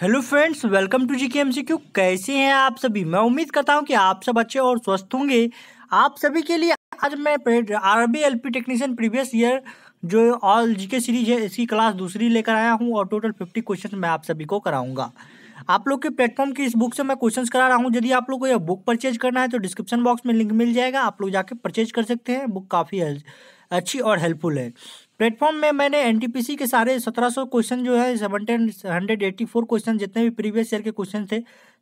hello friends welcome to G K M C Q कैसे हैं आप सभी मैं उम्मीद करता हूं कि आप सब अच्छे और स्वस्थ होंगे आप सभी के लिए आज मैं RB LP technician previous year जो ऑल जीके सीरीज है इसकी क्लास दूसरी लेकर आया हूं और टोटल फिफ्टी क्वेश्चन मैं आप सभी को कराऊंगा आप लोग के प्लेटफॉर्म की इस बुक से मैं क्वेश्चंस करा रहा हूं यदि आप लोग को यह बुक परचेज करना है तो डिस्क्रिप्शन बॉक्स में लिंक मिल जाएगा आप लोग जाके परचेज कर सकते हैं बुक काफ़ी अच्छी और हेल्पफुल है प्लेटफॉर्म में मैंने एन के सारे 1700 क्वेश्चन जो है हंड्रेड एट्टी फोर क्वेश्चन जितने भी प्रीवियस ईयर के क्वेश्चन थे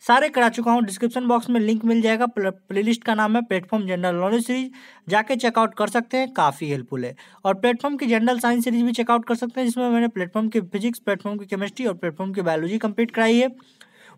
सारे करा चुका हूँ डिस्क्रिप्शन बॉक्स में लिंक मिल जाएगा प्लेलिस्ट का नाम है प्लेटफॉर्म जनरल नॉलेज सीरीज जाके चेकआउट कर सकते हैं काफ़ी हेल्पफुल है और प्लेटफॉर्म की जनरल साइंस सीरीज भी चेकआउट कर सकते हैं जिसमें मैंने प्लेटफॉर्म की फिजिक्स प्लेटफॉर्म की केमिस्ट्री और प्लेटफॉर्म की बायोलॉजी कम्प्लीट कराई है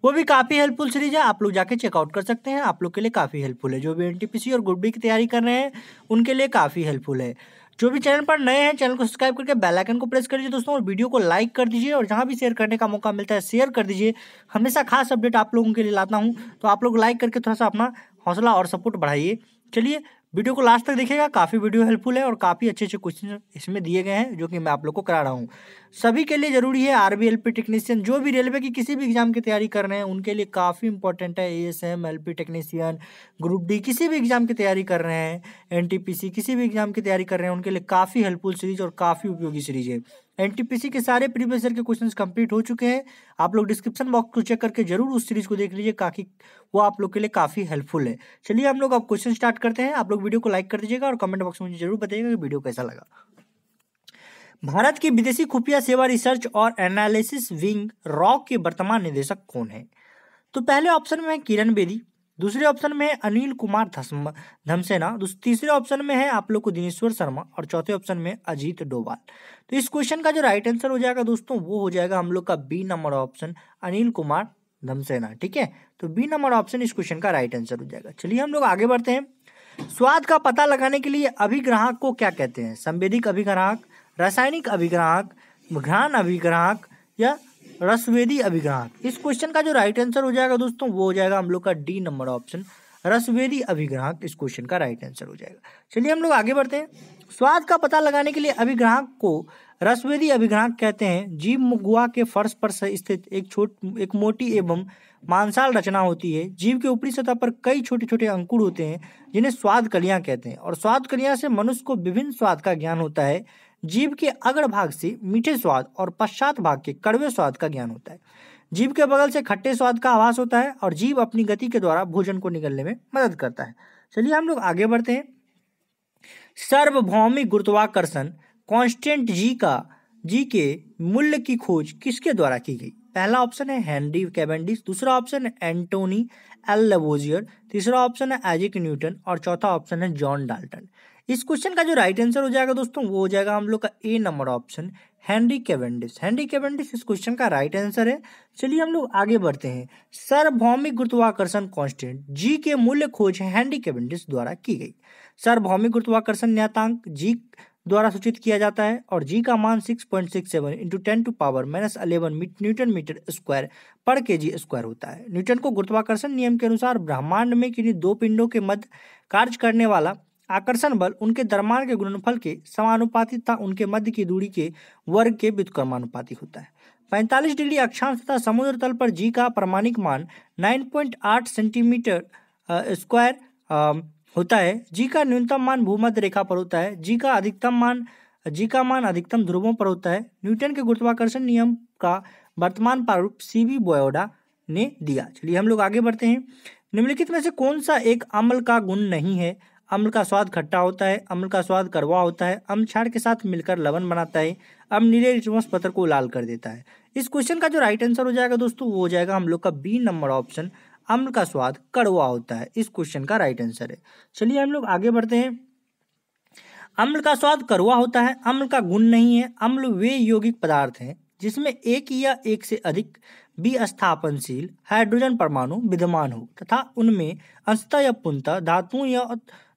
वो भी काफ़ी हेल्पफुल सीरीज है आप लोग जाके चेकआउट कर सकते हैं आप लोग के लिए काफ़ी हेल्पफुल है जो भी एन और ग्रुप डी की तैयारी कर रहे हैं उनके लिए काफ़ी हेल्पफुल है जो भी चैनल पर नए हैं चैनल को सब्सक्राइब करके बेल आइकन को प्रेस कर दीजिए दोस्तों और वीडियो को लाइक कर दीजिए और जहाँ भी शेयर करने का मौका मिलता है शेयर कर दीजिए हमेशा खास अपडेट आप लोगों के लिए लाता हूँ तो आप लोग लाइक करके थोड़ा सा अपना हौसला और सपोर्ट बढ़ाइए चलिए वीडियो को लास्ट तक देखिएगा काफ़ी वीडियो हेल्पफुल है और काफ़ी अच्छे अच्छे क्वेश्चन इसमें दिए गए हैं जो कि मैं आप लोग को करा रहा हूँ सभी के लिए ज़रूरी है R B L P technician जो भी रेलवे की किसी भी एग्ज़ाम की तैयारी कर रहे हैं उनके लिए काफ़ी इंपॉर्टेंट है A S M L P technician group D किसी भी एग्ज़ाम की तैयारी कर रहे हैं एन टी पी सी किसी भी एग्ज़ाम की तैयारी कर रहे हैं उनके लिए काफ़ी हेल्पफुल सीरीज़ और काफ़ी उपयोगी सीरीज़ है एनटीपीसी के सारे प्रीवियस ईयर के क्वेश्चन कंप्लीट हो चुके हैं आप लोग डिस्क्रिप्शन बॉक्स को चेक करके जरूर उस सीरीज को देख लीजिए काफी वो आप लोग के लिए काफी हेल्पफुल है चलिए हम लोग अब क्वेश्चन स्टार्ट करते हैं आप लोग वीडियो को लाइक कर दीजिएगा और कमेंट बॉक्स में मुझे जरूर बताइएगा कि वीडियो कैसा लगा भारत की विदेशी खुफिया सेवा रिसर्च और एनालिसिस विंग रॉक के वर्तमान निदेशक कौन है तो पहले ऑप्शन में है किरण बेदी दूसरे ऑप्शन में है अनिल कुमार धमसेना तीसरे ऑप्शन में है आप लोग को दिनेश्वर शर्मा और चौथे ऑप्शन में अजीत डोवाल तो इस क्वेश्चन का जो राइट आंसर हो जाएगा दोस्तों वो हो जाएगा हम लोग का B number option Anil Kumar धमसेना ठीक है तो बी नंबर ऑप्शन इस क्वेश्चन का राइट आंसर हो जाएगा चलिए हम लोग आगे बढ़ते हैं स्वाद का पता लगाने के लिए अभिग्राहक को क्या कहते हैं संवेदिक अभिग्राहक रासायनिक अभिग्राहक घ्राण अभिग्राहक या रसवेदी अभिग्राहक इस क्वेश्चन का जो राइट आंसर हो जाएगा दोस्तों वो हो जाएगा हम लोग का डी नंबर ऑप्शन रसवेदी अभिग्राहक इस क्वेश्चन का राइट आंसर हो जाएगा चलिए हम लोग आगे बढ़ते हैं स्वाद का पता लगाने के लिए अभिग्राहक को रसवेदी अभिग्राहक कहते हैं जीव मुगुआ के फर्श पर स्थित एक छोट एक मोटी एवं मांसाल रचना होती है जीव के ऊपरी सतह पर कई छोटे छोटे अंकुर होते हैं जिन्हें स्वाद कलियाँ कहते हैं और स्वाद कलियाँ से मनुष्य को विभिन्न स्वाद का ज्ञान होता है जीव के अग्र भाग से मीठे स्वाद और पश्चात भाग के कड़वे स्वाद का ज्ञान होता है जीव के बगल से खट्टे स्वाद का आभास होता है और जीव अपनी गति के द्वारा भोजन को निकलने में मदद करता है चलिए हम लोग आगे बढ़ते हैं सर्वभौमिक गुरुत्वाकर्षण कॉन्स्टेंट जी का जी के मूल्य की खोज किसके द्वारा की गई पहला ऑप्शन है हेनरी कैबेंडिस दूसरा ऑप्शन है एंटोनी एल लेबोजियर तीसरा ऑप्शन है एजिक न्यूटन और चौथा ऑप्शन है जॉन डाल्टन इस क्वेश्चन का जो राइट आंसर हो जाएगा दोस्तों वो हो जाएगा हम लोग का A number option Henry Cavendish Henry Cavendish इस क्वेश्चन का राइट आंसर है चलिए हम लोग आगे बढ़ते हैं सार्वभौमिक गुरुत्वाकर्षण कांस्टेंट जी के मूल्य खोज हैंनरी कैवेंडिस द्वारा की गई सार्वभौमिक गुरुत्वाकर्षण नियतांक जी द्वारा सूचित किया जाता है और जी का मान 6.67 point six seven into ten to power minus eleven newton metre square पर के जी स्क्वायर होता है न्यूटन को गुरुत्वाकर्षण नियम के अनुसार ब्रह्मांड में किन्हीं दो पिंडों के मध्य कार्य करने वाला आकर्षण बल उनके दरमान के गुणनफल के समानुपाती तथा उनके मध्य की दूरी के वर्ग के व्युतक्रमानुपाती होता है 45 डिग्री अक्षांश तथा समुद्र तल पर जी का प्रमाणिक मान 9.8 सेंटीमीटर स्क्वायर होता है जी का न्यूनतम मान भूमध्य रेखा पर होता है जी का अधिकतम मान जी का मान अधिकतम ध्रुवों पर होता है न्यूटन के गुरुत्वाकर्षण नियम का वर्तमान प्रारूप सी बी बोयोडा ने दिया चलिए हम लोग आगे बढ़ते हैं निम्नलिखित में से कौन सा एक अम्ल का गुण नहीं है अम्ल का स्वाद खट्टा होता है अम्ल का स्वाद कड़वा होता है अम्ल क्षार के साथ मिलकर लवन बनाता है अम्ल नीले लिटमस पत्र को लाल कर देता है इस क्वेश्चन का जो राइट आंसर हो जाएगा दोस्तों वो हो जाएगा हम लोग का बी नंबर ऑप्शन अम्ल का स्वाद कड़वा होता है इस क्वेश्चन का राइट आंसर है चलिए हम लोग आगे बढ़ते हैं अम्ल का स्वाद कड़वा होता है अम्ल का गुण नहीं है अम्ल वे यौगिक पदार्थ हैं जिसमें एक या एक से अधिक विस्थापनशील हाइड्रोजन परमाणु विद्यमान हो तथा उनमें अंशता या पुनता धातुओं या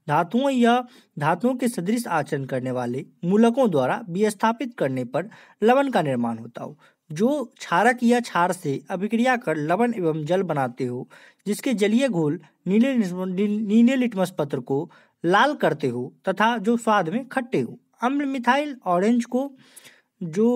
धातुओं या धातुओं के सदृश आचरण करने वाले मूलकों द्वारा विस्थापित करने पर लवण का निर्माण होता हो जो क्षारक या क्षार से अभिक्रिया कर लवण एवं जल बनाते हो जिसके जलीय घोल नीले नीले लिटमस पत्र को लाल करते हो तथा जो स्वाद में खट्टे हो अम्ल मिथाइल ऑरेंज को जो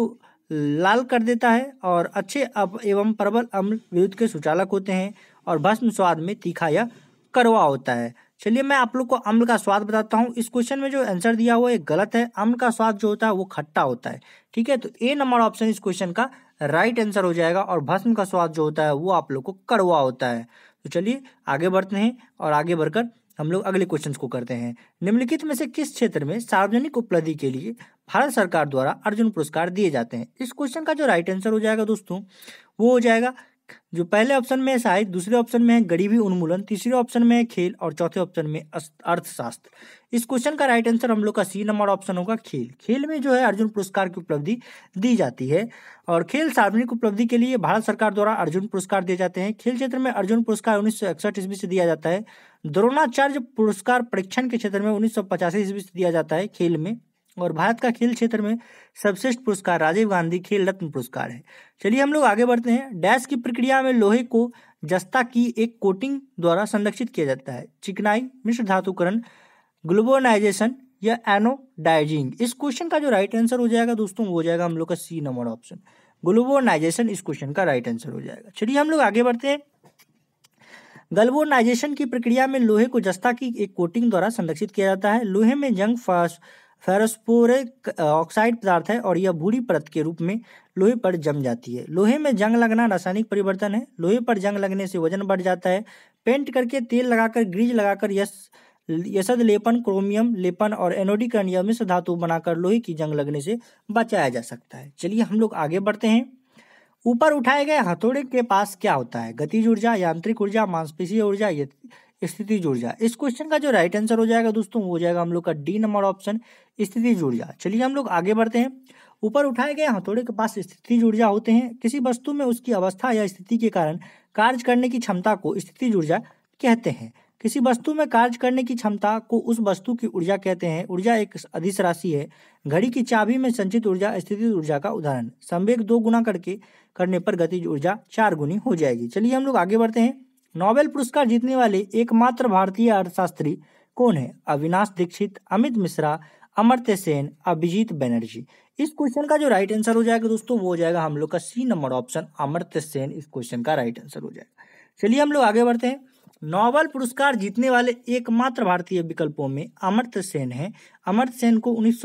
लाल कर देता है और अच्छे अब एवं प्रबल अम्ल विद्युत के सुचालक होते हैं और भस्म स्वाद में तीखा या करवा होता है चलिए मैं आप लोग को अम्ल का स्वाद बताता हूँ इस क्वेश्चन में जो आंसर दिया हुआ है गलत है अम्ल का स्वाद जो होता है वो खट्टा होता है ठीक है तो ए नंबर ऑप्शन इस क्वेश्चन का राइट आंसर हो जाएगा और भस्म का स्वाद जो होता है वो आप लोग को कड़वा होता है तो चलिए आगे बढ़ते हैं और आगे बढ़कर हम लोग अगले क्वेश्चन को करते हैं निम्नलिखित में से किस क्षेत्र में सार्वजनिक उपलब्धि के लिए भारत सरकार द्वारा अर्जुन पुरस्कार दिए जाते हैं इस क्वेश्चन का जो राइट आंसर हो जाएगा दोस्तों वो हो जाएगा जो पहले ऑप्शन में है साहित दूसरे ऑप्शन में है गरीबी उन्मूलन तीसरे ऑप्शन में है खेल और चौथे ऑप्शन में अर्थशास्त्र इस क्वेश्चन का राइट आंसर हम लोग का सी नंबर ऑप्शन होगा खेल खेल में जो है अर्जुन पुरस्कार की उपलब्धि दी जाती है और खेल सार्वजनिक उपलब्धि के लिए भारत सरकार द्वारा अर्जुन पुरस्कार दिए जाते हैं खेल क्षेत्र में अर्जुन पुरस्कार उन्नीस ईस्वी से दिया जाता है द्रोणाचार्य पुरस्कार परीक्षण के क्षेत्र में उन्नीस सौ ईस्वी से दिया जाता है खेल में और भारत का खेल क्षेत्र में सर्वश्रेष्ठ पुरस्कार राजीव गांधी खेल रत्न पुरस्कार है चलिए हम लोग आगे बढ़ते हैं डैश की प्रक्रिया में लोहे को जस्ता की एक कोटिंग द्वारा संरक्षित किया जाता है चिकनाई मिश्र धातुकरण ग्लोबोनाइजेशन या एनोडाइजिंग इस क्वेश्चन का जो राइट आंसर हो जाएगा दोस्तों वो हो जाएगा हम लोग का सी नंबर ऑप्शन ग्लोबोनाइजेशन इस क्वेश्चन का राइट आंसर हो जाएगा चलिए हम लोग आगे बढ़ते हैं गल्बोनाइजेशन की प्रक्रिया में लोहे को जस्ता की एक कोटिंग द्वारा संरक्षित किया जाता है लोहे में जंग फेरोस्पोरिक ऑक्साइड पदार्थ है और यह भूरी परत के रूप में लोहे पर जम जाती है लोहे में जंग लगना रासायनिक परिवर्तन है लोहे पर जंग लगने से वजन बढ़ जाता है पेंट करके तेल लगाकर ग्रीज लगाकर यस यशद लेपन क्रोमियम लेपन और एनोडिकन या मिश्र धातु बनाकर लोहे की जंग लगने से बचाया जा सकता है चलिए हम लोग आगे बढ़ते हैं ऊपर उठाए गए हथौड़े के पास क्या होता है गतिज ऊर्जा यांत्रिक ऊर्जा मांसपेशीय ऊर्जा स्थिति जुड़ जा इस क्वेश्चन का जो राइट आंसर हो जाएगा दोस्तों वो हो जाएगा हम लोग का डी नंबर ऑप्शन स्थिति जुड़ जा चलिए हम लोग आगे बढ़ते हैं ऊपर उठाए गए हथौड़े के पास स्थिति जुर्जा होते हैं किसी वस्तु में उसकी अवस्था या स्थिति के कारण कार्य करने की क्षमता को स्थिति जुर्जा कहते हैं किसी वस्तु में कार्य करने की क्षमता को उस वस्तु की ऊर्जा कहते हैं ऊर्जा एक अधिस राशि है घड़ी की चाबी में संचित ऊर्जा स्थिति ऊर्जा का उदाहरण संवेग दो गुना करके करने पर गतिज ऊर्जा चार गुनी हो जाएगी चलिए हम लोग आगे बढ़ते हैं नोबेल पुरस्कार जीतने वाले एकमात्र भारतीय अर्थशास्त्री कौन है अविनाश दीक्षित अमित मिश्रा अमर्त्य सेन अभिजीत बैनर्जी इस क्वेश्चन का जो राइट आंसर हो जाएगा दोस्तों वो हो जाएगा हम लोग का C number option Amartya Sen इस क्वेश्चन का राइट आंसर हो जाएगा चलिए हम लोग आगे बढ़ते हैं नोबेल पुरस्कार जीतने वाले एकमात्र भारतीय विकल्पों में अमर्त्य सेन है अमर्त्य सेन को उन्नीस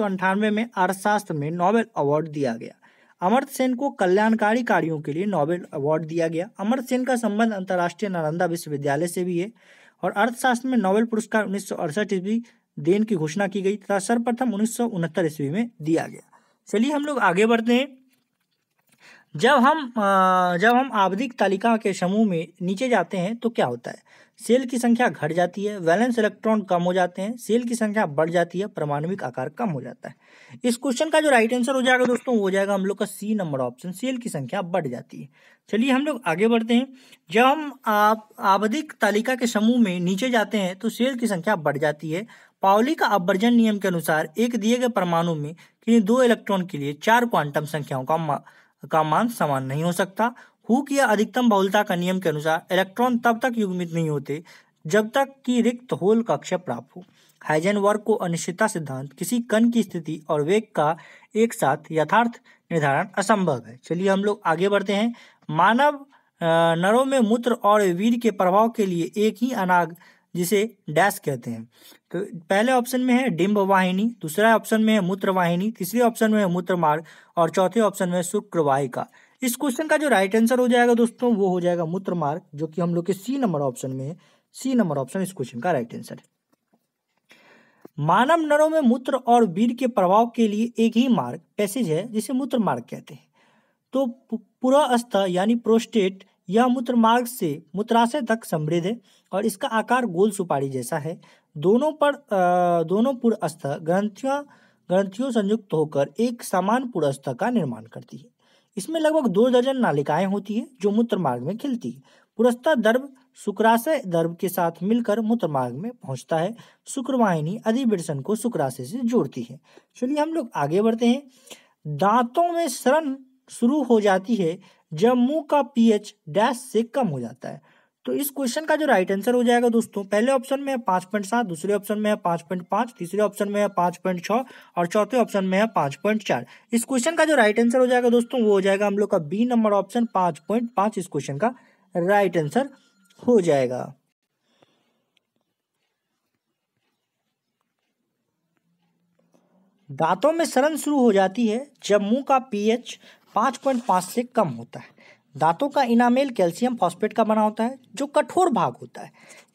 में अर्थशास्त्र में नोबेल अवार्ड दिया गया अमर सेन को कल्याणकारी कार्यों के लिए नोबेल अवार्ड दिया गया अमर सेन का संबंध अंतर्राष्ट्रीय नालंदा विश्वविद्यालय से भी है और अर्थशास्त्र में नोबेल पुरस्कार उन्नीस सौ अड़सठ ईस्वी देन की घोषणा की गई तथा सर्वप्रथम उन्नीस सौ उनहत्तर ईस्वी में दिया गया चलिए हम लोग आगे बढ़ते हैं जब हम जब हम आवधिक तालिका के समूह में नीचे जाते हैं तो क्या होता है सेल की संख्या घट जाती है वैलेंस इलेक्ट्रॉन कम हो जाते हैं सेल की संख्या बढ़ जाती है परमाणुविक आकार कम हो जाता है इस क्वेश्चन का जो राइट आंसर हो जाएगा दोस्तों हो जाएगा हम लोग का सी नंबर ऑप्शन सेल की संख्या बढ़ जाती है चलिए हम लोग आगे बढ़ते हैं जब हम आवधिक तालिका के समूह में नीचे जाते हैं तो सेल की संख्या बढ़ जाती है पावली का अवर्जन नियम के अनुसार एक दिए गए परमाणु में किन्हीं दो इलेक्ट्रॉन के लिए चार क्वांटम संख्याओं का मा, का मान समान नहीं हो सकता हुक या अधिकतम बहुलता का नियम के अनुसार इलेक्ट्रॉन तब तक युग्मित नहीं होते जब तक कि रिक्त होल कक्षा प्राप्त हो वर्ग को अनिश्चितता सिद्धांत किसी कण की स्थिति और वेग का एक साथ यथार्थ निर्धारण असंभव है चलिए हम लोग आगे बढ़ते हैं मानव नरों में मूत्र और वीर के प्रभाव के लिए एक ही अनाग जिसे डैश कहते हैं तो पहले ऑप्शन में है डिम्ब वाहिनी दूसरा ऑप्शन में है मूत्र वाहिनी तीसरे ऑप्शन में है मूत्र मार्ग और चौथे ऑप्शन में शुक्रवाहिका इस क्वेश्चन का जो राइट आंसर हो जाएगा दोस्तों वो हो जाएगा मूत्र मार्ग जो कि हम लोग के सी नंबर ऑप्शन में है सी नंबर ऑप्शन इस क्वेश्चन का राइट आंसर है मानव नरों में मूत्र और वीर के प्रभाव के लिए एक ही मार्ग पैसेज है जिसे मूत्र मार्ग कहते हैं तो पुरास्थ यानी प्रोस्टेट यह मूत्र मार्ग से मूत्राशय तक समृद्ध है और इसका आकार गोल सुपारी जैसा है दोनों पर आ, दोनों पुरस्थ ग्रंथियों ग्रंथियों संयुक्त होकर एक समान पुरस्थ का निर्माण करती है इसमें लगभग दो दर्जन नालिकाएं होती है जो मूत्र मार्ग में खिलती है पुरस्ता दर्भ शुक्राशय दर्भ के साथ मिलकर मूत्र मार्ग में पहुंचता है शुक्रवाहिनी अधिवृषण को शुक्राशय से जोड़ती है चलिए हम लोग आगे बढ़ते हैं दांतों में शरण शुरू हो जाती है जब मुंह का पीएच डैश से कम हो जाता है तो इस क्वेश्चन का जो राइट आंसर हो जाएगा दोस्तों पहले ऑप्शन में है पांच पॉइंट सात दूसरे ऑप्शन में है पांच पॉइंट पांच तीसरे ऑप्शन में है पांच पॉइंट छह और चौथे ऑप्शन में है पांच पॉइंट चार इस क्वेश्चन का जो राइट आंसर हो जाएगा दोस्तों वो हो जाएगा हम लोग का बी नंबर ऑप्शन पांच पॉइंट पांच इस क्वेश्चन का राइट आंसर हो जाएगा दांतों में सड़न शुरू हो जाती है जब मुंह का पीएच 5.5 से कम होता है दांतों का इनामेल कैल्शियम फॉस्फेट का बना होता है जो कठोर भाग होता है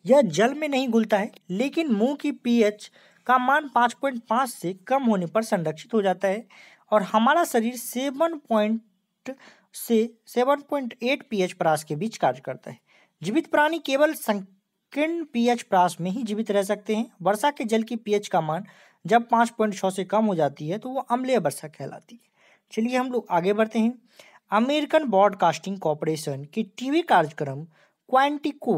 यह जल में नहीं घुलता है लेकिन मुंह की पीएच का मान 5.5 से कम होने पर संरक्षित हो जाता है और हमारा शरीर सेवन पॉइंट से 7.8 पीएच प्रास के बीच कार्य करता है जीवित प्राणी केवल संकीर्ण पीएच प्रास में ही जीवित रह सकते हैं वर्षा के जल की पीएच का मान जब 5.6 से कम हो जाती है तो वो अम्लीय वर्षा कहलाती है चलिए हम लोग आगे बढ़ते हैं अमेरिकन ब्रॉडकास्टिंग कॉरपोरेशन के टीवी कार्यक्रम क्वांटिको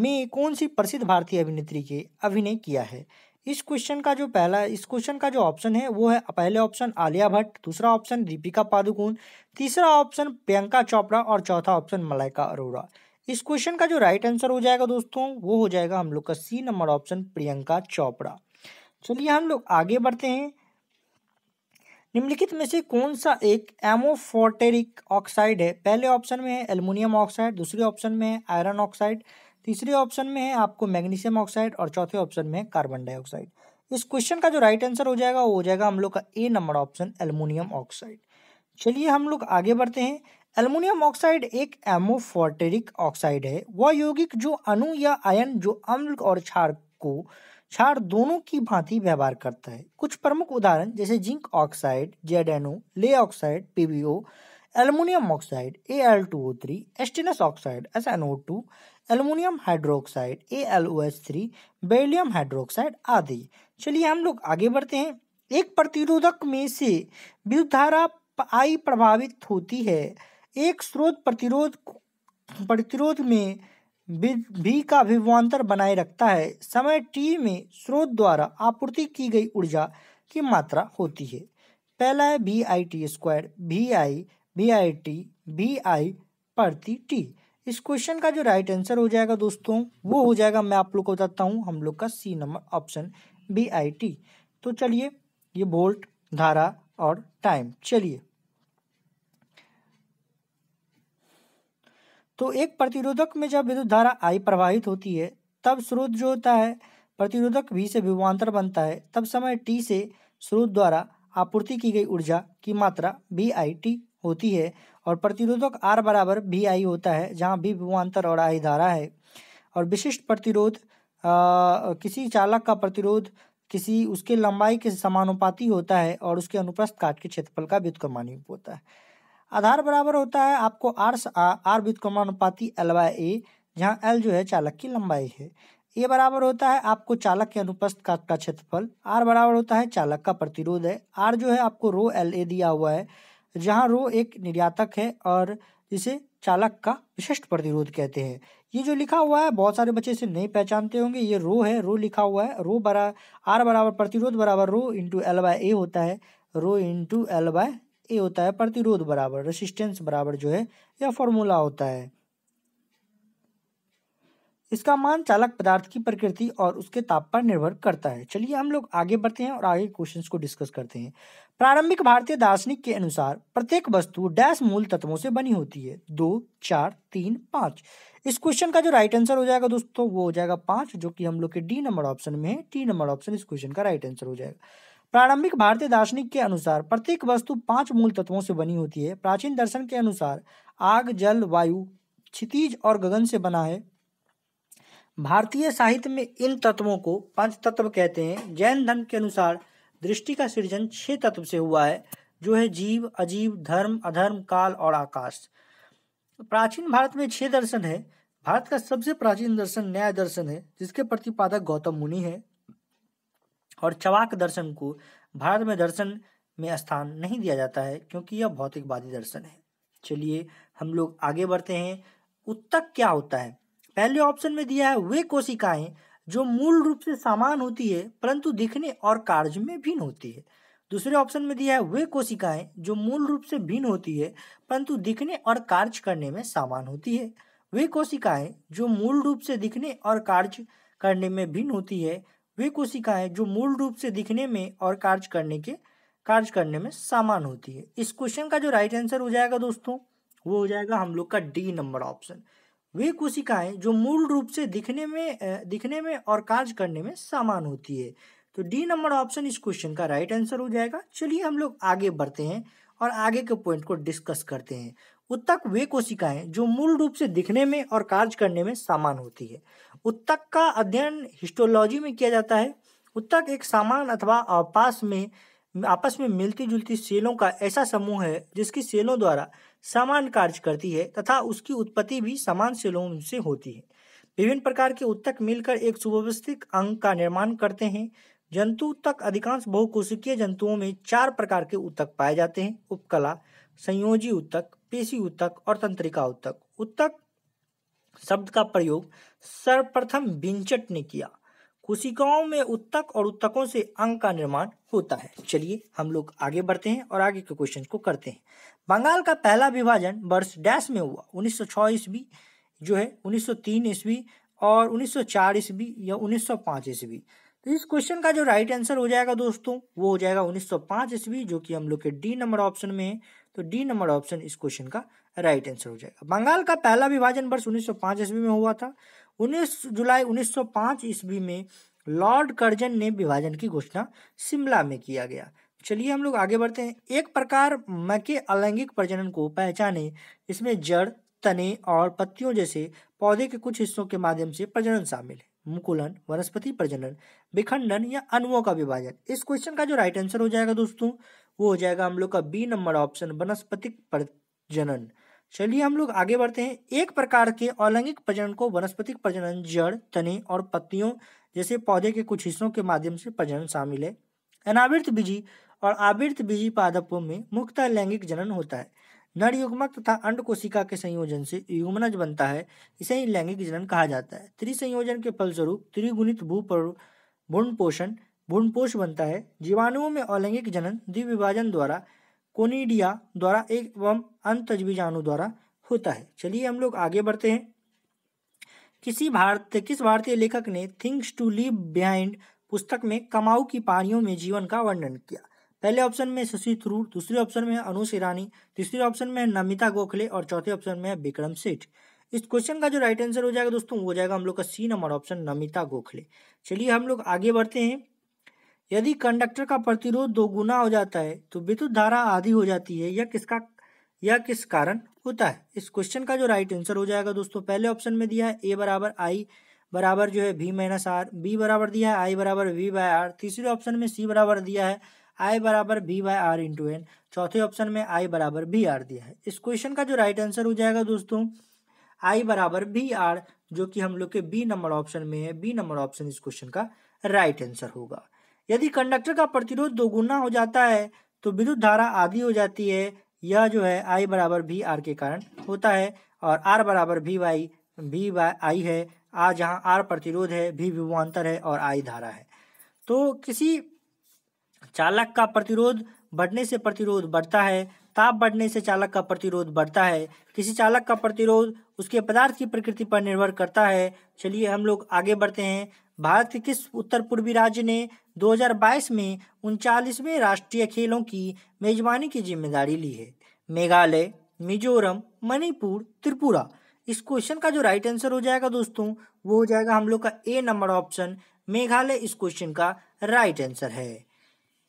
में कौन सी प्रसिद्ध भारतीय अभिनेत्री के अभिनय किया है इस क्वेश्चन का जो पहला इस क्वेश्चन का जो ऑप्शन है वो है पहले ऑप्शन आलिया भट्ट दूसरा ऑप्शन दीपिका पादुकोण तीसरा ऑप्शन प्रियंका चोपड़ा और चौथा ऑप्शन मलाइका अरोड़ा इस क्वेश्चन का जो राइट आंसर हो जाएगा दोस्तों वो हो जाएगा हम लोग का C number option Priyanka Chopra चलिए हम लोग आगे बढ़ते हैं निम्नलिखित में से कौन सा एक एमोफोटेरिक ऑक्साइड है पहले ऑप्शन में है एल्युमिनियम ऑक्साइड दूसरे ऑप्शन में है आयरन ऑक्साइड तीसरे ऑप्शन में है आपको मैग्नीशियम ऑक्साइड और चौथे ऑप्शन में कार्बन डाइऑक्साइड इस क्वेश्चन का जो राइट आंसर हो जाएगा वो हो जाएगा हम लोग का A number option aluminium oxide चलिए हम लोग आगे बढ़ते हैं एल्युमिनियम ऑक्साइड एक एमोफोटेरिक ऑक्साइड है वह यौगिक जो अणु या आयन जो अम्ल और क्षार को क्षार दोनों की भांति व्यवहार करता है कुछ प्रमुख उदाहरण जैसे zinc oxide Z lead oxide PbO aluminium oxide A L two O three stannous oxide S N O two aluminium hydroxide A L O S three beryllium hydroxide आदि चलिए हम लोग आगे बढ़ते हैं एक प्रतिरोधक में से विद्युत धारा आई प्रभावित होती है एक स्रोत प्रतिरोध प्रतिरोध में भी का विभवान्तर बनाए रखता है समय टी में स्रोत द्वारा आपूर्ति की गई ऊर्जा की मात्रा होती है पहला है V I T square V I V I T V I प्रति टी इस क्वेश्चन का जो राइट आंसर हो जाएगा दोस्तों वो हो जाएगा मैं आप लोग को बताता हूँ हम लोग का C number option B I T तो चलिए ये वोल्ट धारा और टाइम चलिए तो एक प्रतिरोधक में जब विद्युत धारा आई प्रवाहित होती है तब स्रोत जो होता है प्रतिरोधक भी से विभवान्तर बनता है तब समय टी से स्रोत द्वारा आपूर्ति की गई ऊर्जा की मात्रा वी आई टी होती है और प्रतिरोधक आर बराबर वी आई होता है जहाँ भी विभवान्तर और आई धारा है और विशिष्ट प्रतिरोध आ, किसी चालक का प्रतिरोध किसी उसके लंबाई के समानुपाती होता है और उसके अनुप्रस्थ काट के क्षेत्रफल का व्युत्क्रमानुरूप होता है आधार बराबर होता है आपको आर आर व्युतक्रमानुपाती एल बाय ए जहाँ एल जो है चालक की लंबाई है ए बराबर होता है आपको चालक के अनुपस्थ का, का क्षेत्रफल आर बराबर होता है चालक का प्रतिरोध है आर जो है आपको रो एल ए दिया हुआ है जहाँ रो एक निर्यातक है और जिसे चालक का विशिष्ट प्रतिरोध कहते हैं ये जो लिखा हुआ है बहुत सारे बच्चे इसे नहीं पहचानते होंगे ये रो है रो लिखा हुआ है रो बरा आर बराबर प्रतिरोध बराबर rho into L by A होता है rho into L by A होता है प्रतिरोध बराबर रेसिस्टेंस बराबर जो है यह फॉर्मूला होता है इसका मान चालक पदार्थ की प्रकृति और उसके ताप पर निर्भर करता है चलिए हम लोग आगे बढ़ते हैं और आगे क्वेश्चंस को डिस्कस करते हैं प्रारंभिक भारतीय दार्शनिक के अनुसार प्रत्येक वस्तु डैश मूल तत्वों से बनी होती है दो चार तीन पाँच इस क्वेश्चन का जो राइट आंसर हो जाएगा दोस्तों वो हो जाएगा पाँच जो कि हम लोग के डी नंबर ऑप्शन में है टी नंबर ऑप्शन इस क्वेश्चन का राइट आंसर हो जाएगा प्रारंभिक भारतीय दार्शनिक के अनुसार प्रत्येक वस्तु पांच मूल तत्वों से बनी होती है प्राचीन दर्शन के अनुसार आग जल वायु क्षितिज और गगन से बना है भारतीय साहित्य में इन तत्वों को पंच तत्व कहते हैं जैन धर्म के अनुसार दृष्टि का सृजन छह तत्व से हुआ है जो है जीव अजीव धर्म अधर्म काल और आकाश प्राचीन भारत में छह दर्शन है भारत का सबसे प्राचीन दर्शन न्याय दर्शन है जिसके प्रतिपादक गौतम मुनि है और चवाक दर्शन को भारत में दर्शन में स्थान नहीं दिया जाता है क्योंकि यह भौतिकवादी दर्शन है चलिए हम लोग आगे बढ़ते हैं उत्तक क्या होता है पहले ऑप्शन में दिया है वे कोशिकाएं जो मूल रूप से समान होती है परंतु दिखने और कार्य में भिन्न होती है दूसरे ऑप्शन में दिया है वे कोशिकाएं जो मूल रूप से भिन्न होती है परंतु दिखने और कार्य करने में समान होती है वे कोशिकाएं जो मूल रूप से दिखने और कार्य करने में भिन्न होती है वे कोशिकाएं जो मूल रूप से दिखने में और कार्य करने के कार्य करने में समान होती है इस क्वेश्चन का जो राइट आंसर हो जाएगा दोस्तों वो हो जाएगा हम लोग का डी नंबर ऑप्शन वे कोशिकाएं जो मूल रूप से दिखने में दिखने में और कार्य करने में समान होती है तो डी नंबर ऑप्शन इस क्वेश्चन का राइट आंसर हो जाएगा चलिए हम लोग आगे बढ़ते हैं और आगे के पॉइंट को डिस्कस करते हैं उत्तक वे कोशिकाएं जो मूल रूप से दिखने में और कार्य करने में समान होती है उत्तक का अध्ययन हिस्टोलॉजी में किया जाता है उत्तक एक सामान अथवा आपस में आपस में मिलती जुलती सेलों का ऐसा समूह है जिसकी सेलों द्वारा समान कार्य करती है तथा उसकी उत्पत्ति भी समान सेलों से होती है विभिन्न प्रकार के उत्तक मिलकर एक सुव्यवस्थित अंग का निर्माण करते हैं जंतु उत्तक अधिकांश बहुकोशिकीय जंतुओं में चार प्रकार के उत्तक पाए जाते हैं उपकला संयोजी उत्तक पेशी उत्तक और तंत्रिका उत्तक उत्तक शब्द का प्रयोग सर्वप्रथम बिंचट ने किया कोशिकाओं में उत्तक और उत्तकों से अंग का निर्माण होता है चलिए हम लोग आगे बढ़ते हैं और आगे के क्वेश्चन को करते हैं बंगाल का पहला विभाजन वर्ष डैश में हुआ 1906 ईस्वी जो है 1903 ईस्वी और 1904 ईस्वी या 1905 ईस्वी तो इस क्वेश्चन का जो राइट आंसर हो जाएगा दोस्तों वो हो जाएगा 1905 ईस्वी जो कि हम लोग के डी नंबर ऑप्शन में है तो डी नंबर ऑप्शन इस क्वेश्चन का राइट आंसर हो जाएगा बंगाल का पहला विभाजन वर्ष उन्नीस ईस्वी में हुआ था उन्नीस जुलाई 1905 ईस्वी में लॉर्ड कर्जन ने विभाजन की घोषणा शिमला में किया गया चलिए हम लोग आगे बढ़ते हैं एक प्रकार मके अलैंगिक प्रजनन को पहचाने इसमें जड़ तने और पत्तियों जैसे पौधे के कुछ हिस्सों के माध्यम से प्रजनन शामिल है मुकुलन वनस्पति प्रजनन विखंडन या अनुओं का विभाजन इस क्वेश्चन का जो राइट आंसर हो जाएगा दोस्तों वो हो जाएगा हम लोग का बी नंबर ऑप्शन वनस्पतिक प्रजनन चलिए हम लोग आगे बढ़ते हैं एक प्रकार के अलैंगिक प्रजनन को वनस्पतिक प्रजनन जड़ तने और पत्तियों जैसे पौधे के कुछ हिस्सों के माध्यम से प्रजनन शामिल है अनावृत बीजी और आवृत बीजी पादपों में मुख्यतः लैंगिक जनन होता है नर युग्मक तथा अंड कोशिका के संयोजन से युग्मनज बनता है इसे ही लैंगिक जनन कहा जाता है त्रिसंयोजन के फलस्वरूप त्रिगुणित भू भूण पोषण भ्रूणपोष बनता है जीवाणुओं में अलैंगिक जनन द्विविभाजन द्वारा कोनीडिया द्वारा एवं अंतज बीजाणु द्वारा होता है चलिए हम लोग आगे बढ़ते हैं किसी भारत किस भारतीय लेखक ने थिंग्स टू लिव बिहाइंड पुस्तक में कमाऊ की पानियों में जीवन का वर्णन किया पहले ऑप्शन में शशि थरूर दूसरे ऑप्शन में अनुष ईरानी तीसरे ऑप्शन में नमिता गोखले और चौथे ऑप्शन में विक्रम सेठ इस क्वेश्चन का जो राइट आंसर हो जाएगा दोस्तों वो हो जाएगा हम लोग का C number option Namita Gokhale चलिए हम लोग आगे बढ़ते हैं यदि कंडक्टर का प्रतिरोध दोगुना हो जाता है तो विद्युत धारा आधी हो जाती है या किसका या किस कारण होता है इस क्वेश्चन का जो राइट आंसर हो जाएगा दोस्तों पहले ऑप्शन में दिया है ए बराबर आई बराबर जो है वी माइनस आर बी बराबर दिया है आई बराबर वी बाय आर तीसरे ऑप्शन में सी बराबर दिया है आई बराबर V by R into N चौथे ऑप्शन में आई बराबर वी आर दिया है इस क्वेश्चन का जो राइट आंसर हो जाएगा दोस्तों आई बराबर वी आर जो कि हम लोग के बी नंबर ऑप्शन में है बी नंबर ऑप्शन इस क्वेश्चन का राइट आंसर होगा यदि कंडक्टर का प्रतिरोध दोगुना हो जाता है तो विद्युत धारा आधी हो जाती है यह जो है आई बराबर भी आर के कारण होता है और आर बराबर भी वाई भी आई है आ जहाँ आर प्रतिरोध है भी विभवान्तर है और आई धारा है तो किसी चालक का प्रतिरोध बढ़ने से प्रतिरोध बढ़ता है ताप बढ़ने से चालक का प्रतिरोध बढ़ता है किसी चालक का प्रतिरोध उसके पदार्थ की प्रकृति पर निर्भर करता है चलिए हम लोग आगे बढ़ते हैं भारत के किस उत्तर पूर्वी राज्य ने 2022 में उनचालीसवें राष्ट्रीय खेलों की मेजबानी की जिम्मेदारी ली है मेघालय मिजोरम मणिपुर त्रिपुरा इस क्वेश्चन का जो राइट आंसर हो जाएगा दोस्तों वो हो जाएगा हम लोग का ए नंबर ऑप्शन मेघालय इस क्वेश्चन का राइट आंसर है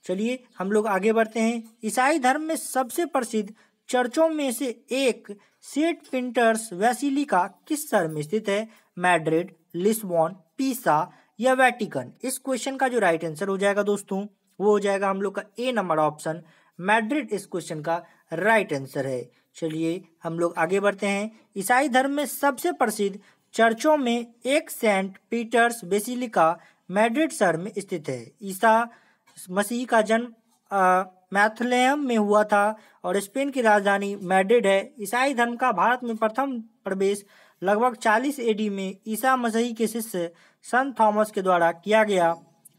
चलिए हम लोग आगे बढ़ते हैं ईसाई धर्म में सबसे प्रसिद्ध चर्चों में से एक सेट पिंटर्स वैसीली का किस शहर में स्थित है मैड्रिड लिस्बॉन पीसा या वैटिकन इस क्वेश्चन का जो राइट आंसर हो जाएगा दोस्तों वो हो जाएगा हम लोग का ए नंबर ऑप्शन मैड्रिड इस क्वेश्चन का राइट आंसर है चलिए हम लोग आगे बढ़ते हैं ईसाई धर्म में सबसे प्रसिद्ध चर्चों में एक सेंट पीटर्स बेसिलिका मैड्रिड शहर में स्थित है ईसा मसीह का जन्म मैथलेम में हुआ था और स्पेन की राजधानी मैड्रिड है ईसाई धर्म का भारत में प्रथम प्रवेश लगभग 40 एडी में ईसा मसीह के शिष्य संत थॉमस के द्वारा किया गया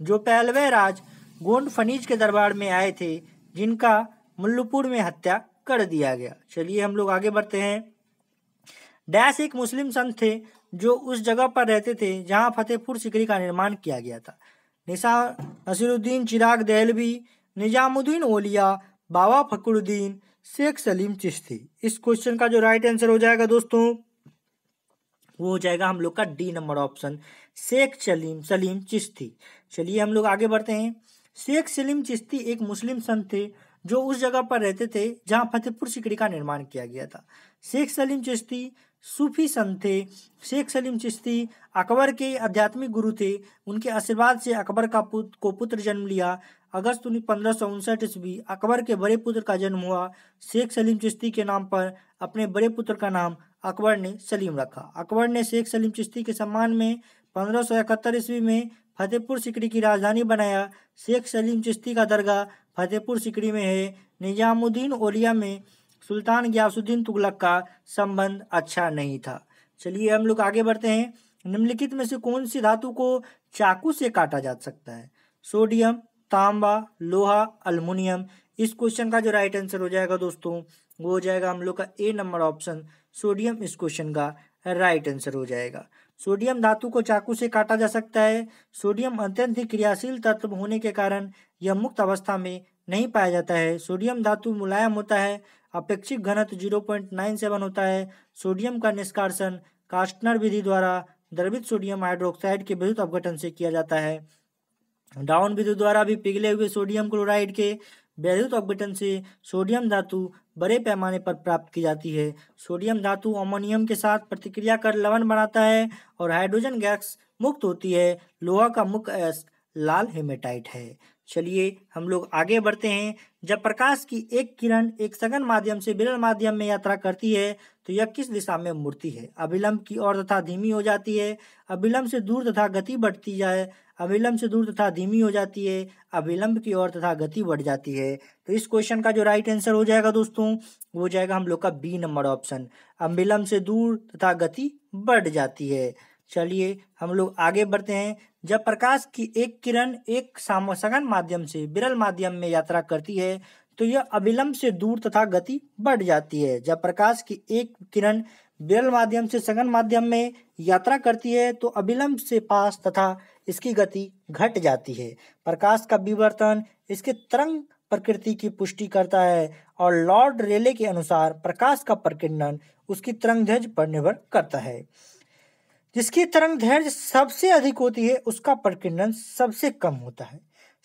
जो पहलवे राज गोंड फनीज के दरबार में आए थे जिनका मुल्लुपुर में हत्या कर दिया गया चलिए हम लोग आगे बढ़ते हैं डैश एक मुस्लिम संत थे जो उस जगह पर रहते थे जहां फतेहपुर सिकरी का निर्माण किया गया था निशा नसीरुद्दीन चिराग दहलवी निजामुद्दीन ओलिया बाबा फकरुद्दीन शेख सलीम चिश्ती इस क्वेश्चन का जो राइट आंसर हो जाएगा दोस्तों वो हो जाएगा हम लोग का D number option Sheikh Salim Salim Chishti चलिए हम लोग आगे बढ़ते हैं शेख सलीम चिश्ती एक मुस्लिम संत थे जो उस जगह पर रहते थे जहां फतेहपुर सिकड़ी का निर्माण किया गया था शेख सलीम चिश्ती सूफी संत थे शेख सलीम चिश्ती अकबर के आध्यात्मिक गुरु थे उनके आशीर्वाद से अकबर का पुत्र को पुत्र जन्म लिया अगस्त उन्नीस पंद्रह सौ उनसठ ईस्वी अकबर के बड़े पुत्र का जन्म हुआ शेख सलीम चिश्ती के नाम पर अपने बड़े पुत्र का नाम अकबर ने सलीम रखा अकबर ने शेख सलीम चिश्ती के सम्मान में पंद्रह सौ इकहत्तर ईस्वी में फतेहपुर सिकड़ी की राजधानी बनाया शेख सलीम चिश्ती का दरगाह फतेहपुर सिकड़ी में है निजामुद्दीन ओलिया में सुल्तान ग्यासुद्दीन तुगलक का संबंध अच्छा नहीं था चलिए हम लोग आगे बढ़ते हैं निम्नलिखित में से कौन सी धातु को चाकू से काटा जा सकता है सोडियम तांबा लोहा अल्मोनियम इस क्वेश्चन का जो राइट आंसर हो जाएगा दोस्तों वो हो जाएगा हम लोग का ए नंबर ऑप्शन सोडियम इस क्वेश्चन का राइट आंसर हो जाएगा सोडियम धातु को चाकू से काटा जा सकता है सोडियम अत्यंत ही क्रियाशील तत्व होने के कारण यह मुक्त अवस्था में नहीं पाया जाता है सोडियम धातु मुलायम होता है अपेक्षित घनत्व जीरो पॉइंट नाइन सेवन होता है सोडियम का निष्कासन कास्टनर विधि द्वारा द्रवित सोडियम हाइड्रोक्साइड के विद्युत अपघटन से किया जाता है डाउन विधि द्वारा भी पिघले हुए सोडियम क्लोराइड के वैद्युत अपघटन से सोडियम धातु बड़े पैमाने पर प्राप्त की जाती है सोडियम धातु अमोनियम के साथ प्रतिक्रिया कर लवण बनाता है और हाइड्रोजन गैस मुक्त होती है लोहा का मुख्य लाल हेमेटाइट है चलिए हम लोग आगे बढ़ते हैं जब प्रकाश की एक किरण एक सघन माध्यम से विरल माध्यम में यात्रा करती है तो यह किस दिशा में मुड़ती है अभिलंब की ओर तथा धीमी हो जाती है अभिलंब से दूर तथा गति बढ़ती जाए अविलंब से दूर तथा धीमी हो जाती है अविलंब की ओर तथा गति बढ़ जाती है तो इस क्वेश्चन का जो राइट आंसर हो जाएगा दोस्तों वो हो जाएगा हम लोग का बी नंबर ऑप्शन अविलंब से दूर तथा गति बढ़ जाती है चलिए हम लोग आगे बढ़ते हैं जब प्रकाश की एक किरण एक सघन माध्यम से विरल माध्यम में यात्रा करती है तो यह अविलंब से दूर तथा गति बढ़ जाती है जब प्रकाश की एक किरण बेल माध्यम से सघन माध्यम में यात्रा करती है तो अविलंब से पास तथा इसकी गति घट जाती है प्रकाश का विवर्तन इसके तरंग प्रकृति की पुष्टि करता है और लॉर्ड रेले के अनुसार प्रकाश का प्रकीर्णन उसकी तरंग ध्वज पर निर्भर करता है जिसकी तरंग ध्वज सबसे अधिक होती है उसका प्रकीर्णन सबसे कम होता है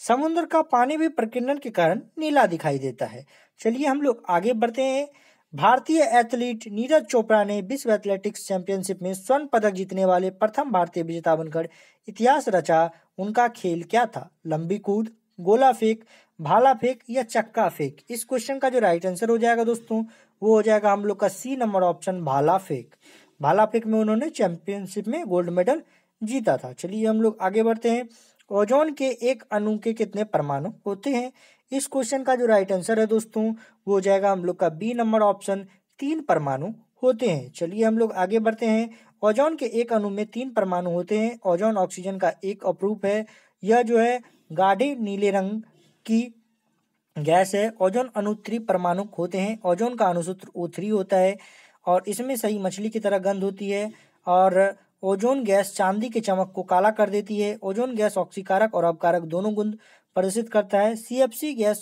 समुद्र का पानी भी प्रकीर्णन के कारण नीला दिखाई देता है चलिए हम लोग आगे बढ़ते हैं भारतीय एथलीट नीरज चोपड़ा ने विश्व एथलेटिक्स चैंपियनशिप में स्वर्ण पदक जीतने वाले प्रथम भारतीय विजेता बनकर इतिहास रचा उनका खेल क्या था लंबी कूद गोला फेंक भाला फेंक या चक्का फेंक इस क्वेश्चन का जो राइट आंसर हो जाएगा दोस्तों वो हो जाएगा हम लोग का सी नंबर ऑप्शन भाला फेंक भाला फेंक में उन्होंने चैंपियनशिप में गोल्ड मेडल जीता था चलिए हम लोग आगे बढ़ते हैं ओजोन के एक अणु के कितने परमाणु होते हैं इस क्वेश्चन का जो राइट आंसर है दोस्तों वो हो जाएगा हम लोग का बी नंबर ऑप्शन तीन परमाणु होते हैं चलिए हम लोग आगे बढ़ते हैं ओजोन के एक अणु में तीन परमाणु होते हैं ओजोन ऑक्सीजन का एक अप्रूप है यह जो है गाढ़े नीले रंग की गैस है ओजोन अणु त्रि परमाणु होते हैं ओजोन का अनुसूत्र ओ थ्री होता है और इसमें सही मछली की तरह गंध होती है और ओजोन गैस चांदी के चमक को काला कर देती है ओजोन गैस ऑक्सीकारक और अवकारक दोनों गुण प्रदर्शित करता है सी गैस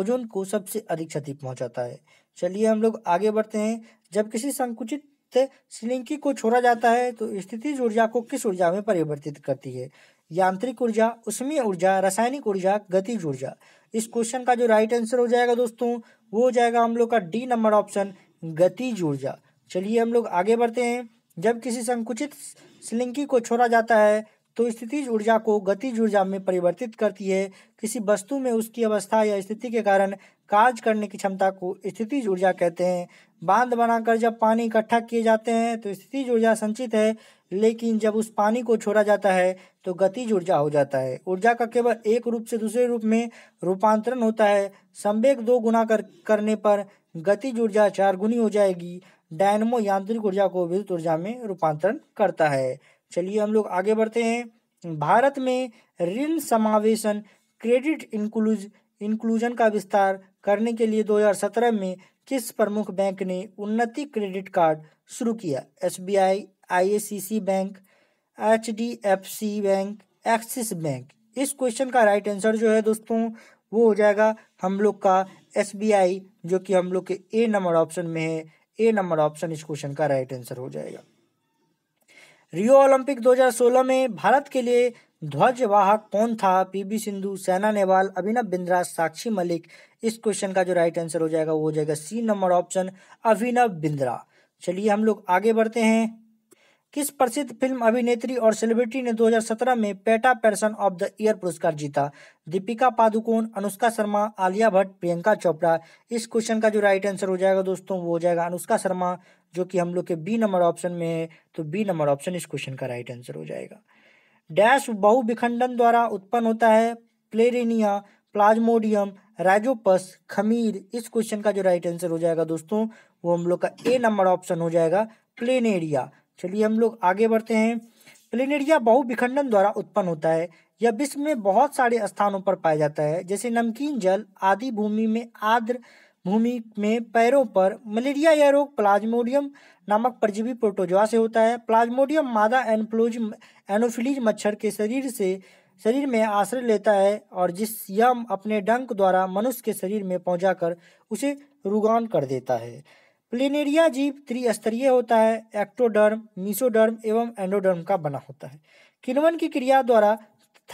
ओजोन को सबसे अधिक क्षति पहुंचाता है चलिए हम लोग आगे बढ़ते हैं जब किसी संकुचित सिलिंकी को छोड़ा जाता है तो स्थिति ऊर्जा को किस ऊर्जा में परिवर्तित करती है यांत्रिक ऊर्जा उष्मीय ऊर्जा रासायनिक ऊर्जा गतिज ऊर्जा इस क्वेश्चन का जो राइट आंसर हो जाएगा दोस्तों वो हो जाएगा हम लोग का डी नंबर ऑप्शन गतिज ऊर्जा चलिए हम लोग आगे बढ़ते हैं जब किसी संकुचित सिलिंकी को छोड़ा जाता है तो स्थितिज ऊर्जा को गतिज ऊर्जा में परिवर्तित करती है किसी वस्तु में उसकी अवस्था या स्थिति के कारण कार्य करने की क्षमता को स्थितिज ऊर्जा कहते हैं बांध बनाकर जब पानी इकट्ठा किए जाते हैं तो स्थितिज ऊर्जा संचित है लेकिन जब उस पानी को छोड़ा जाता है तो गतिज ऊर्जा हो जाता है ऊर्जा का केवल एक रूप से दूसरे रूप में रूपांतरण होता है संवेग दो गुना कर करने पर गतिज ऊर्जा चार गुनी हो जाएगी डायनमो यांत्रिक ऊर्जा को विद्युत ऊर्जा में रूपांतरण करता है चलिए हम लोग आगे बढ़ते हैं भारत में ऋण समावेशन क्रेडिट इंक्लूज इंक्लूजन का विस्तार करने के लिए 2017 में किस प्रमुख बैंक ने उन्नति क्रेडिट कार्ड शुरू किया S B I I C C bank H D F C bank Axis bank इस क्वेश्चन का राइट आंसर जो है दोस्तों वो हो जाएगा हम लोग का एस बी आई जो कि हम लोग के ए नंबर ऑप्शन में है ए नंबर ऑप्शन इस क्वेश्चन का राइट आंसर हो जाएगा रियो ओलंपिक 2016 में भारत के लिए ध्वजवाहक कौन था पीवी सिंधु सैना नेहवाल अभिनव बिंद्रा साक्षी मलिक इस क्वेश्चन का जो राइट आंसर हो जाएगा वो हो जाएगा C number option Abhinav Bindra चलिए हम लोग आगे बढ़ते हैं किस प्रसिद्ध फिल्म अभिनेत्री और सेलिब्रिटी ने 2017 में PETA person of the year पुरस्कार जीता दीपिका पादुकोण अनुष्का शर्मा आलिया भट्ट प्रियंका चोपड़ा इस क्वेश्चन का जो राइट आंसर हो जाएगा दोस्तों वो हो जाएगा अनुष्का शर्मा जो कि हम लोग के बी नंबर ऑप्शन में है तो बी नंबर ऑप्शन इस क्वेश्चन का राइट आंसर हो जाएगा डैश बहुविखंडन द्वारा उत्पन्न होता है प्लेरेनिया प्लाज्मोडियम राइजोपस खमीर इस क्वेश्चन का जो राइट आंसर हो जाएगा दोस्तों वो हम लोग का ए नंबर ऑप्शन हो जाएगा प्लेनेरिया चलिए हम लोग आगे बढ़ते हैं प्लेनेरिया बहुविखंडन द्वारा उत्पन्न होता है यह विश्व में बहुत सारे स्थानों पर पाया जाता है जैसे नमकीन जल आदि भूमि में आर्द्र भूमि में पैरों पर मलेरिया यह रोग प्लाज्मोडियम नामक परजीवी प्रोटोजोआ से होता है प्लाज्मोडियम मादा एनफ्लोज एनोफिलीज मच्छर के शरीर से शरीर में आश्रय लेता है और जिस यम अपने डंक द्वारा मनुष्य के शरीर में पहुंचाकर उसे रुगान कर देता है प्लेनेरिया जीव त्रिस्तरीय होता है एक्टोडर्म मीसोडर्म एवं एंडोडर्म का बना होता है किनवन की क्रिया द्वारा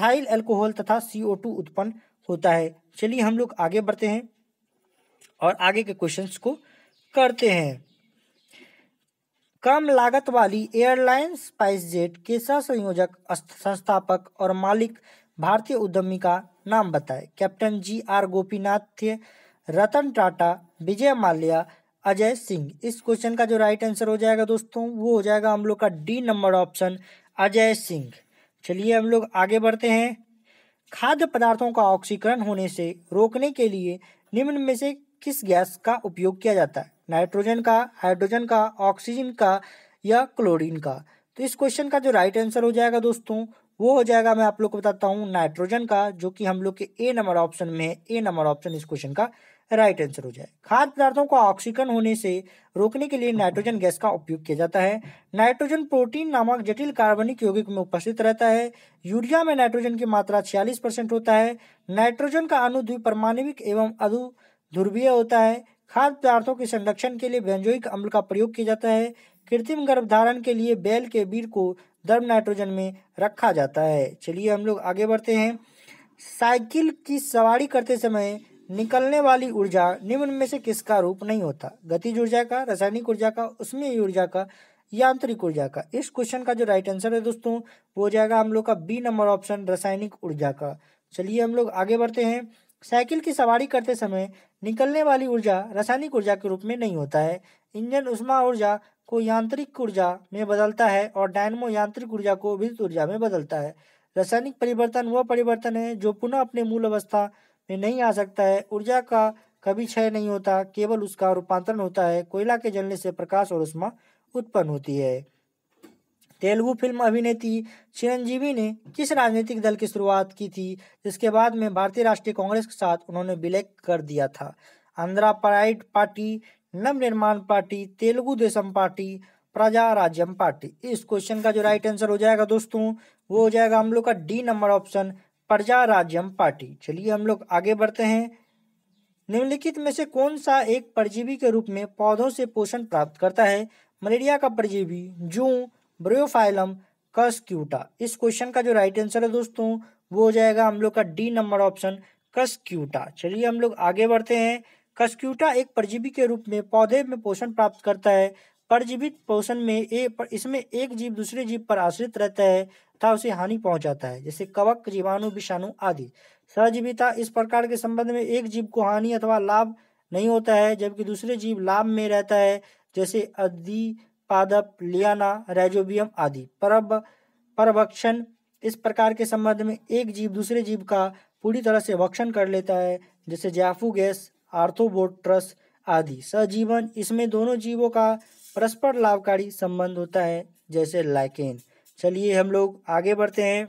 थाइल अल्कोहल तथा CO2 उत्पन्न होता है चलिए हम लोग आगे बढ़ते हैं और आगे के क्वेश्चंस को करते हैं कम लागत वाली एयरलाइन स्पाइस जेट के सह संयोजक संस्थापक और मालिक भारतीय उद्यमी का नाम बताएं कैप्टन जी आर गोपीनाथ थे रतन टाटा विजय माल्या अजय सिंह इस क्वेश्चन का जो राइट आंसर हो जाएगा दोस्तों वो हो जाएगा हम लोग का D number option Ajay Singh चलिए हम लोग आगे बढ़ते हैं खाद्य पदार्थों का ऑक्सीकरण होने से रोकने के लिए निम्न में से किस गैस का उपयोग किया जाता है नाइट्रोजन का हाइड्रोजन का ऑक्सीजन का या क्लोरीन का तो इस क्वेश्चन का जो राइट आंसर हो जाएगा दोस्तों वो हो जाएगा मैं आप लोग को बताता हूँ नाइट्रोजन का जो कि हम लोग के ए नंबर ऑप्शन में है ए नंबर ऑप्शन इस क्वेश्चन का राइट आंसर हो जाए खाद्य पदार्थों का ऑक्सीकरण होने से रोकने के लिए नाइट्रोजन गैस का उपयोग किया जाता है नाइट्रोजन प्रोटीन नामक जटिल कार्बनिक यौगिक में उपस्थित रहता है यूरिया में नाइट्रोजन की मात्रा छियालीस परसेंट होता है नाइट्रोजन का अनु द्विपरमाणविक एवं अधु ध्रुवीय होता है खाद्य पदार्थों के संरक्षण के लिए बेंजोइक अम्ल का प्रयोग किया जाता है कृत्रिम गर्भधारण के लिए बैल के बीज को द्रव नाइट्रोजन में रखा जाता है चलिए हम लोग आगे बढ़ते हैं साइकिल की सवारी करते समय निकलने वाली ऊर्जा निम्न में से किसका रूप नहीं होता गतिज ऊर्जा का रासायनिक ऊर्जा का उसमें ऊर्जा का यांत्रिक ऊर्जा का इस क्वेश्चन का जो राइट आंसर है दोस्तों वो हो जाएगा हम लोग का बी नंबर ऑप्शन रासायनिक ऊर्जा का चलिए हम लोग आगे बढ़ते हैं साइकिल की सवारी करते समय निकलने वाली ऊर्जा रासायनिक ऊर्जा के रूप में नहीं होता है इंजन उष्मा ऊर्जा को यांत्रिक ऊर्जा में बदलता है और डायनमो यांत्रिक ऊर्जा को विद्युत ऊर्जा में बदलता है रासायनिक परिवर्तन वह परिवर्तन है जो पुनः अपने मूल अवस्था में नहीं आ सकता है ऊर्जा का कभी क्षय नहीं होता केवल उसका रूपांतरण होता है कोयला के जलने से प्रकाश और उष्मा उत्पन्न होती है तेलुगु फिल्म अभिनेत्री चिरंजीवी ने किस राजनीतिक दल की शुरुआत की थी जिसके बाद में भारतीय राष्ट्रीय कांग्रेस के साथ उन्होंने विलय कर दिया था Andhra pride party Navnirman party Telugu Desam party Praja Rajyam party इस क्वेश्चन का जो राइट आंसर हो जाएगा दोस्तों वो हो जाएगा हम लोग का डी नंबर ऑप्शन प्रजा राज्यम पार्टी चलिए हम लोग आगे बढ़ते हैं निम्नलिखित में से कौन सा एक परजीवी के रूप में पौधों से पोषण प्राप्त करता है मलेरिया का परजीवी जू ब्रियोफाइलम कस्क्यूटा इस क्वेश्चन का जो राइट आंसर है दोस्तों वो हो जाएगा हम लोग का डी नंबर ऑप्शन कस्क्यूटा चलिए हम लोग आगे बढ़ते हैं कस्क्यूटा एक परजीवी के रूप में पौधे में पोषण प्राप्त करता है परजीवित पोषण में ए पर इसमें एक जीव दूसरे जीव पर आश्रित रहता है तथा उसे हानि पहुंचाता है जैसे कवक जीवाणु विषाणु आदि सहजीविता इस प्रकार के संबंध में एक जीव को हानि अथवा लाभ नहीं होता है जबकि दूसरे जीव लाभ में रहता है जैसे अधि पादप लियाना रेजोबियम आदि परब परभक्षण इस प्रकार के संबंध में एक जीव दूसरे जीव का पूरी तरह से भक्षण कर लेता है जैसे जैफू गैस आर्थोबोट्रस आदि सजीवन इसमें दोनों जीवों का परस्पर लाभकारी संबंध होता है जैसे लाइकेन चलिए हम लोग आगे बढ़ते हैं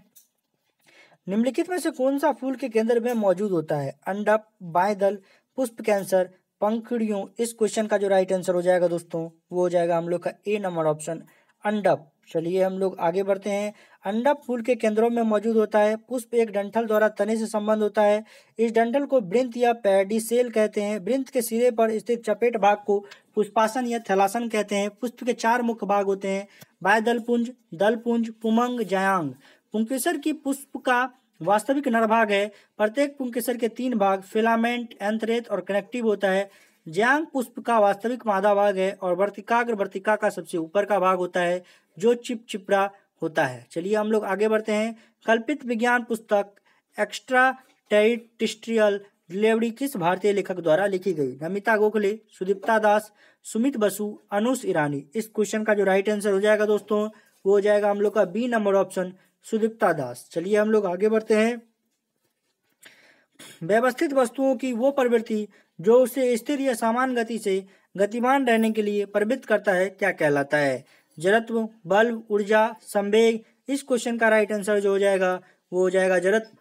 निम्नलिखित में से कौन सा फूल के केंद्र में मौजूद होता है अंडप बायदल पुष्प कैंसर पंखड़ियों इस क्वेश्चन का जो राइट आंसर हो जाएगा दोस्तों वो हो जाएगा हम लोग का ए नंबर ऑप्शन अंडप चलिए हम लोग आगे बढ़ते हैं अंडप फूल के केंद्रों में मौजूद होता है पुष्प एक डंठल द्वारा तने से संबंध होता है इस डंठल को ब्रिंत या पैडी सेल कहते हैं ब्रिंत के सिरे पर स्थित चपेट भाग को पुष्पासन या थैलासन कहते हैं पुष्प के चार मुख्य भाग होते हैं बायदलपुंज दलपुंज पुमंग जयांग पुंकेसर की पुष्प का वास्तविक नरभाग है प्रत्येक पुंकेसर के तीन भाग फिलामेंट एंथरेत और कनेक्टिव होता है ज्यांग पुष्प का वास्तविक मादा भाग है और वर्तिकाग्र वर्तिका का सबसे ऊपर का भाग होता है जो चिपचिपरा होता है चलिए हम लोग आगे बढ़ते हैं कल्पित विज्ञान पुस्तक एक्स्ट्रा टेरिटिस्ट्रियल डिलीवरी किस भारतीय लेखक द्वारा लिखी गई नमिता गोखले सुदीप्ता दास सुमित बसु अनुष ईरानी इस क्वेश्चन का जो राइट आंसर हो जाएगा दोस्तों वो हो जाएगा हम लोग का B number option Sudipta Das चलिए हम लोग आगे बढ़ते हैं व्यवस्थित वस्तुओं की वो प्रवृत्ति जो उसे स्थिर या समान गति से गतिमान रहने के लिए प्रवृत्त करता है क्या कहलाता है जड़त्व बल ऊर्जा संवेग इस क्वेश्चन का राइट आंसर जो हो जाएगा वो हो जाएगा जड़त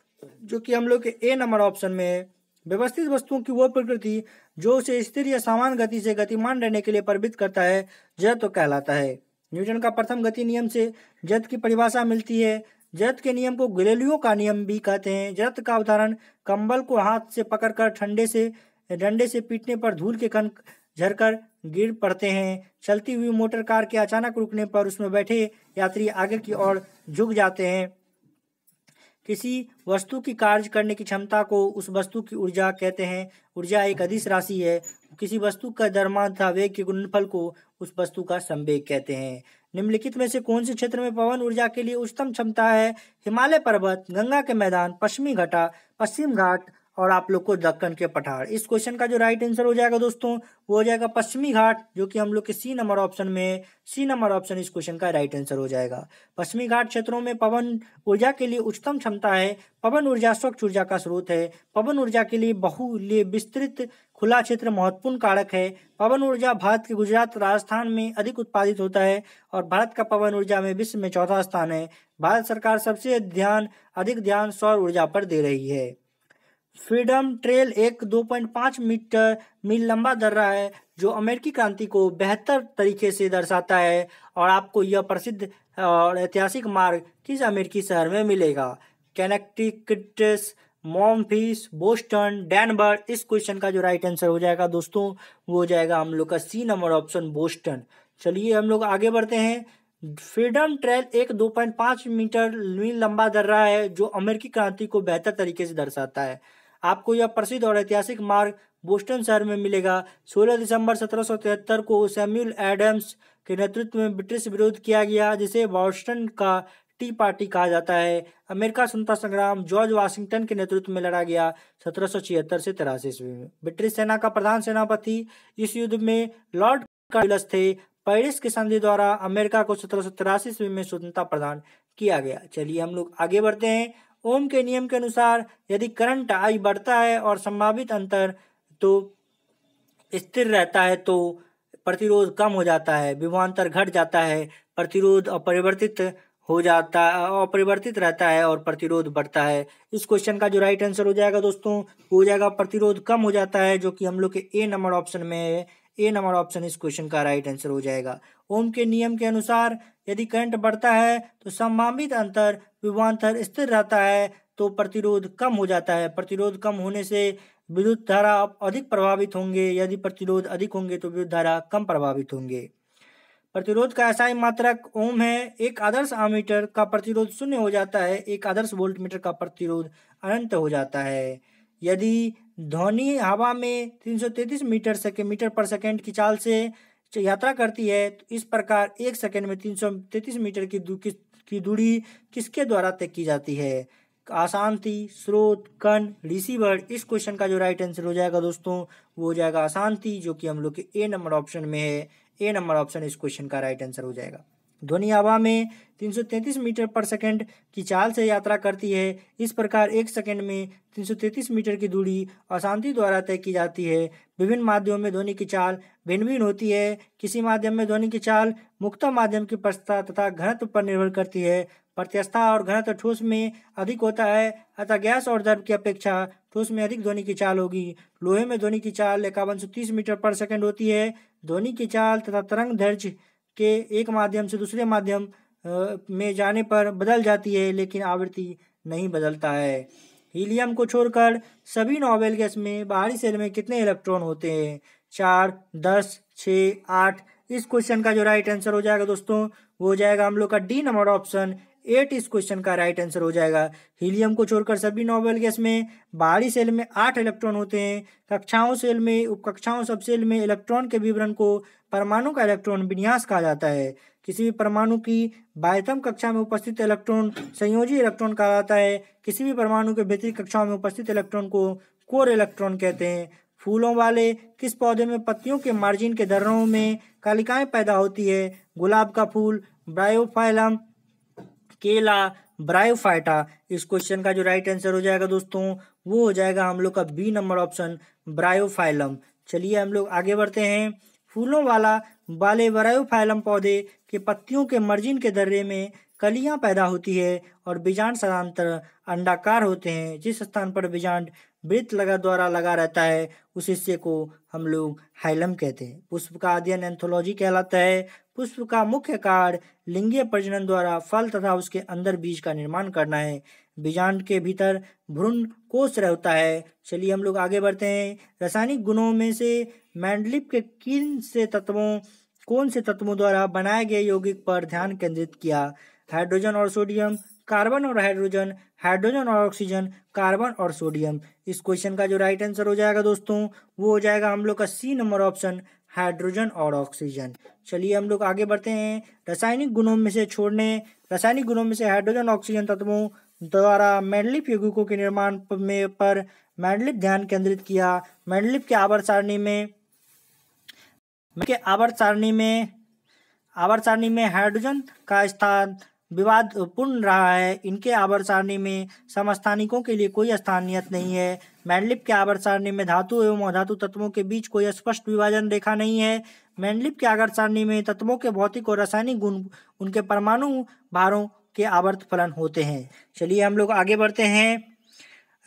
जो कि हम लोग के ए नंबर ऑप्शन में है व्यवस्थित वस्तुओं की वो प्रकृति जो उसे स्थिर या समान गति से गतिमान रहने के लिए प्रवृत्त करता है जड़त्व कहलाता है न्यूटन का प्रथम गति नियम से जत की परिभाषा मिलती है जत के नियम को गलेलियो का नियम भी कहते हैं जत का उदाहरण कंबल को हाथ से पकड़कर ठंडे से डंडे से पीटने पर धूल के कण झरकर गिर पड़ते हैं चलती हुई मोटर कार के अचानक रुकने पर उसमें बैठे यात्री आगे की ओर झुक जाते हैं किसी वस्तु की कार्य करने की क्षमता को उस वस्तु की ऊर्जा कहते हैं ऊर्जा एक अधिश राशि है किसी वस्तु का दरमान तथा वेग के गुणफल को उस वस्तु का संवेग कहते हैं निम्नलिखित में से कौन से क्षेत्र में पवन ऊर्जा के लिए उच्चतम क्षमता है हिमालय पर्वत गंगा के मैदान पश्चिमी घाटा पश्चिम घाट और आप लोग को दक्कन के पठार इस क्वेश्चन का जो राइट आंसर हो जाएगा दोस्तों वो हो जाएगा पश्चिमी घाट जो कि हम लोग के सी नंबर ऑप्शन में सी नंबर ऑप्शन इस क्वेश्चन का राइट आंसर हो जाएगा पश्चिमी घाट क्षेत्रों में पवन ऊर्जा के लिए उच्चतम क्षमता है पवन ऊर्जा स्वच्छ ऊर्जा का स्रोत है पवन ऊर्जा के लिए बहुल्य विस्तृत खुला क्षेत्र महत्वपूर्ण कारक है पवन ऊर्जा भारत के गुजरात राजस्थान में अधिक उत्पादित होता है और भारत का पवन ऊर्जा में विश्व में चौथा स्थान है भारत सरकार सबसे ध्यान अधिक ध्यान सौर ऊर्जा पर दे रही है फ्रीडम ट्रेल एक 2.5 मीटर मील लंबा दर्रा है जो अमेरिकी क्रांति को बेहतर तरीके से दर्शाता है और आपको यह प्रसिद्ध और ऐतिहासिक मार्ग किस अमेरिकी शहर में मिलेगा कैनेक्टिकटस मॉमफिस बोस्टन डैनबर्ग इस क्वेश्चन का जो राइट आंसर हो जाएगा दोस्तों वो हो जाएगा हम लोग का सी नंबर ऑप्शन बोस्टन चलिए हम लोग आगे बढ़ते हैं फ्रीडम ट्रेल एक 2.5 मीटर लंबा दर्रा है जो अमेरिकी क्रांति को बेहतर तरीके से दर्शाता है आपको यह प्रसिद्ध और ऐतिहासिक मार्ग बोस्टन शहर में मिलेगा 16 दिसंबर 1773 को सैम्यूल एडम्स के नेतृत्व में ब्रिटिश विरोध किया गया जिसे बॉस्टन का टी पार्टी कहा जाता है अमेरिका स्वतंत्रता संग्राम जॉर्ज वाशिंगटन के नेतृत्व में लड़ा गया सत्रह से तिरासी ईस्वी में ब्रिटिश सेना का प्रधान सेनापति इस युद्ध में लॉर्ड कार्लस थे पेरिस की संधि द्वारा अमेरिका को सत्रह ईस्वी में स्वतंत्रता प्रदान किया गया चलिए हम लोग आगे बढ़ते हैं ओम के नियम के अनुसार यदि करंट आई बढ़ता है और संभावित अंतर तो स्थिर रहता है तो प्रतिरोध कम हो जाता है विभवांतर घट जाता है प्रतिरोध अपरिवर्तित हो जाता अपरिवर्तित रहता है और प्रतिरोध बढ़ता है इस क्वेश्चन का जो राइट आंसर हो जाएगा दोस्तों हो जाएगा प्रतिरोध कम हो जाता है जो कि हम लोग के ए नंबर ऑप्शन में है ए नंबर ऑप्शन इस क्वेश्चन का राइट आंसर हो जाएगा ओम के नियम के अनुसार यदि करंट बढ़ता है तो संभावित अंतर विभवान्तर स्थिर रहता है तो प्रतिरोध कम हो जाता है प्रतिरोध कम होने से विद्युत धारा अधिक प्रभावित होंगे यदि प्रतिरोध अधिक होंगे तो विद्युत धारा कम प्रभावित होंगे प्रतिरोध का ऐसा ही मात्रक ओम है एक आदर्श आमीटर का प्रतिरोध शून्य हो जाता है एक आदर्श वोल्टमीटर का प्रतिरोध अनंत हो जाता है यदि ध्वनि हवा में 333 मीटर से मीटर पर सेकेंड की चाल से यात्रा करती है तो इस प्रकार एक सेकेंड में 333 मीटर की दू, की दूरी किसके द्वारा तय की जाती है अशांति स्रोत कण रिसीवर इस क्वेश्चन का जो राइट आंसर हो जाएगा दोस्तों वो हो जाएगा अशांति जो कि हम लोग के ए नंबर ऑप्शन में है ए नंबर ऑप्शन इस क्वेश्चन का राइट आंसर हो जाएगा ध्वनि हवा में 333 मीटर पर सेकंड की चाल से यात्रा करती है इस प्रकार एक सेकंड में 333 मीटर की दूरी अशांति द्वारा तय की जाती है विभिन्न माध्यमों में ध्वनि की चाल भिन्न भिन्न होती है किसी माध्यम में ध्वनि की चाल मुक्त माध्यम की प्रस्था तथा घनत्व पर निर्भर करती है प्रत्यस्था और घनत्व ठोस में अधिक होता है अतः गैस और द्रव की अपेक्षा ठोस में अधिक ध्वनि की चाल होगी लोहे में ध्वनि की चाल इक्यावन मीटर पर सेकेंड होती है ध्वनि की चाल तथा तरंग दर्ज के एक माध्यम से दूसरे माध्यम में जाने पर बदल जाती है लेकिन आवृत्ति नहीं बदलता है हीलियम को छोड़कर सभी नोवेल गैस में बाहरी सेल में कितने इलेक्ट्रॉन होते हैं चार दस छः आठ इस क्वेश्चन का जो राइट आंसर हो जाएगा दोस्तों वो हो जाएगा हम लोग का डी नंबर ऑप्शन एट इस क्वेश्चन का राइट आंसर हो जाएगा हीलियम को छोड़कर सभी नोबेल गैस में बाहरी सेल में आठ इलेक्ट्रॉन होते हैं कक्षाओं सेल में उपकक्षाओं सब सेल में इलेक्ट्रॉन के विवरण को परमाणु का इलेक्ट्रॉन विन्यास कहा जाता है किसी भी परमाणु की बाह्यतम कक्षा में उपस्थित इलेक्ट्रॉन संयोजी इलेक्ट्रॉन कहा जाता है किसी भी परमाणु के भीतरी कक्षाओं में उपस्थित इलेक्ट्रॉन को कोर इलेक्ट्रॉन कहते हैं फूलों वाले किस पौधे में पत्तियों के मार्जिन के दर्रों में कालिकाएं पैदा होती है गुलाब का फूल ब्रायोफाइलम केला ब्रायोफाइटा इस क्वेश्चन का जो राइट आंसर हो जाएगा दोस्तों वो हो जाएगा हम लोग का बी नंबर ऑप्शन ब्रायोफाइलम चलिए हम लोग आगे बढ़ते हैं फूलों वाला वाले ब्रायोफाइलम पौधे के पत्तियों के मर्जिन के दर्रे में कलियां पैदा होती है और बीजांड साधारणतः अंडाकार होते हैं जिस स्थान पर बीजांड वृत्त लगा द्वारा लगा रहता है उस हिस्से को हम लोग हाइलम कहते हैं पुष्प का अध्ययन एंथोलॉजी कहलाता है पुष्प का मुख्य कार्य लिंगीय प्रजनन द्वारा फल तथा उसके अंदर बीज का निर्माण करना है बीजांड के भीतर भ्रूण कोष रहता है चलिए हम लोग आगे बढ़ते हैं रासायनिक गुणों में से मैंडलिप के किन से तत्वों कौन से तत्वों द्वारा बनाए गए यौगिक पर ध्यान केंद्रित किया हाइड्रोजन और सोडियम कार्बन और हाइड्रोजन हाइड्रोजन और ऑक्सीजन कार्बन और सोडियम इस क्वेश्चन का जो राइट आंसर हो जाएगा दोस्तों वो हो जाएगा हम लोग का सी नंबर ऑप्शन हाइड्रोजन और ऑक्सीजन चलिए हम लोग आगे बढ़ते हैं रासायनिक गुणों में से छोड़ने रासायनिक गुणों में से हाइड्रोजन ऑक्सीजन तत्वों द्वारा मैंडलिप यौगिकों के निर्माण में पर मैंडलिप ध्यान केंद्रित किया मैंडलिप के आवर सारणी में के आवर सारणी में आवर सारणी में हाइड्रोजन का स्थान विवादपूर्ण रहा है इनके आवर सारणी में समस्थानिकों के लिए कोई स्थानीयत नहीं है मैंडलिप के आवर सारणी में धातु एवं अधातु तत्वों के बीच कोई स्पष्ट विभाजन रेखा नहीं है मैंडलिप के आगर सारणी में तत्वों के भौतिक और रासायनिक गुण उनके परमाणु भारों के आवर्त फलन होते हैं चलिए हम लोग आगे बढ़ते हैं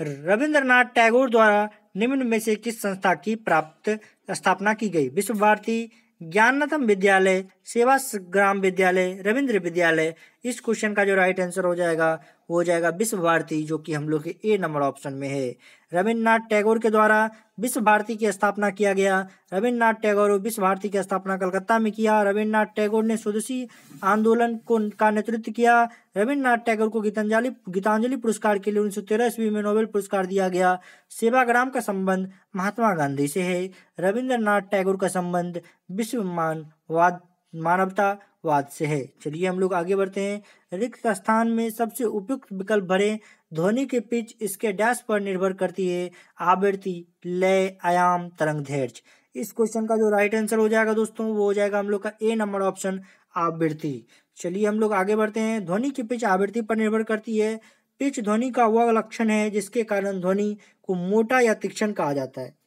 रविंद्रनाथ टैगोर द्वारा निम्न में से किस संस्था की प्राप्त स्थापना की गई विश्व भारती ज्ञाननाथम विद्यालय सेवा ग्राम विद्यालय रविंद्र विद्यालय इस क्वेश्चन का जो राइट आंसर हो जाएगा हो जाएगा विश्व भारती जो कि हम लोग के ए नंबर ऑप्शन में है रविन्द्रनाथ टैगोर के द्वारा विश्व भारती की स्थापना किया गया रविन्द्रनाथ टैगोर विश्व भारती की स्थापना कलकत्ता में किया रविन्द्रनाथ टैगोर ने स्वदेशी आंदोलन को का नेतृत्व किया रविन्द्रनाथ टैगोर को गीतांजलि गीतांजलि पुरस्कार के लिए उन्नीस सौ ईस्वी में नोबेल पुरस्कार दिया गया सेवाग्राम का संबंध महात्मा गांधी से है रविन्द्रनाथ टैगोर का संबंध विश्व मानवाद मानवतावाद से है चलिए हम लोग आगे बढ़ते हैं रिक्त स्थान में सबसे उपयुक्त विकल्प भरे ध्वनि के पिच इसके डैश पर निर्भर करती है आवृत्ति लय आयाम तरंग धैर्य इस क्वेश्चन का जो राइट आंसर हो जाएगा दोस्तों वो हो जाएगा हम लोग का ए नंबर ऑप्शन आवृत्ति चलिए हम लोग आगे बढ़ते हैं ध्वनि की पिच आवृत्ति पर निर्भर करती है पिच ध्वनि का वह लक्षण है जिसके कारण ध्वनि को मोटा या तीक्षण कहा जाता है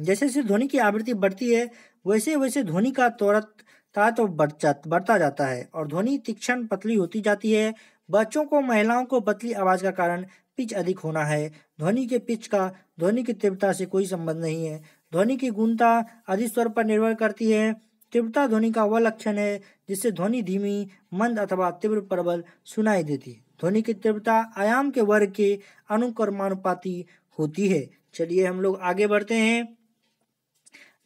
जैसे जैसे ध्वनि की आवृत्ति बढ़ती है वैसे वैसे ध्वनि का त्वरत था तो बढ़ता जाता है और ध्वनि तीक्ष्ण पतली होती जाती है बच्चों को महिलाओं को पतली आवाज़ का कारण पिच अधिक होना है ध्वनि के पिच का ध्वनि की तीव्रता से कोई संबंध नहीं है ध्वनि की गुणता अधिस्वर पर निर्भर करती है तीव्रता ध्वनि का वह लक्षण है जिससे ध्वनि धीमी मंद अथवा तीव्र प्रबल सुनाई देती है ध्वनि की तीव्रता आयाम के वर्ग के अनुक्रमानुपाती होती है चलिए हम लोग आगे बढ़ते हैं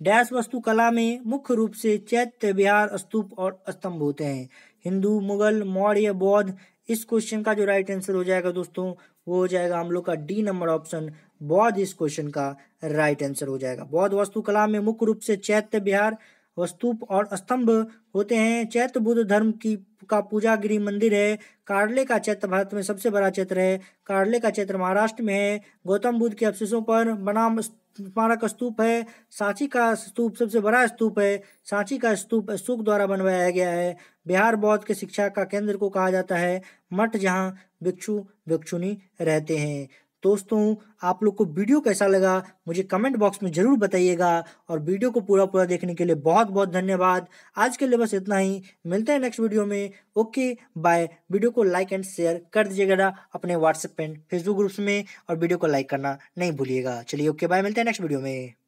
डैश कला में मुख्य रूप से चैत्य विहार स्तूप और स्तंभ होते हैं हिंदू मुगल मौर्य बौद्ध इस क्वेश्चन का जो राइट आंसर हो जाएगा दोस्तों वो हो जाएगा हम लोग का डी नंबर ऑप्शन बौद्ध इस क्वेश्चन का राइट आंसर हो जाएगा बौद्ध वस्तुकला में मुख्य रूप से चैत्य विहार स्तूप और स्तंभ होते हैं चैत्र बुद्ध धर्म की का पूजा गिरी मंदिर है कार्ले का चैत्र भारत में सबसे बड़ा चैत्र है कार्ले का चैत्र महाराष्ट्र में है गौतम बुद्ध के अवशेषों पर बना स्मारक स्तूप है सांची का स्तूप सबसे बड़ा स्तूप है सांची का स्तूप अशोक द्वारा बनवाया गया है बिहार बौद्ध के शिक्षा का केंद्र को कहा जाता है मठ जहाँ भिक्षु भिक्षुनी रहते हैं दोस्तों आप लोग को वीडियो कैसा लगा मुझे कमेंट बॉक्स में ज़रूर बताइएगा और वीडियो को पूरा पूरा देखने के लिए बहुत बहुत धन्यवाद आज के लिए बस इतना ही मिलते हैं नेक्स्ट वीडियो में ओके बाय वीडियो को लाइक एंड शेयर कर दीजिएगा अपने व्हाट्सएप एंड फेसबुक ग्रुप्स में और वीडियो को लाइक करना नहीं भूलिएगा चलिए ओके बाय मिलते हैं नेक्स्ट वीडियो में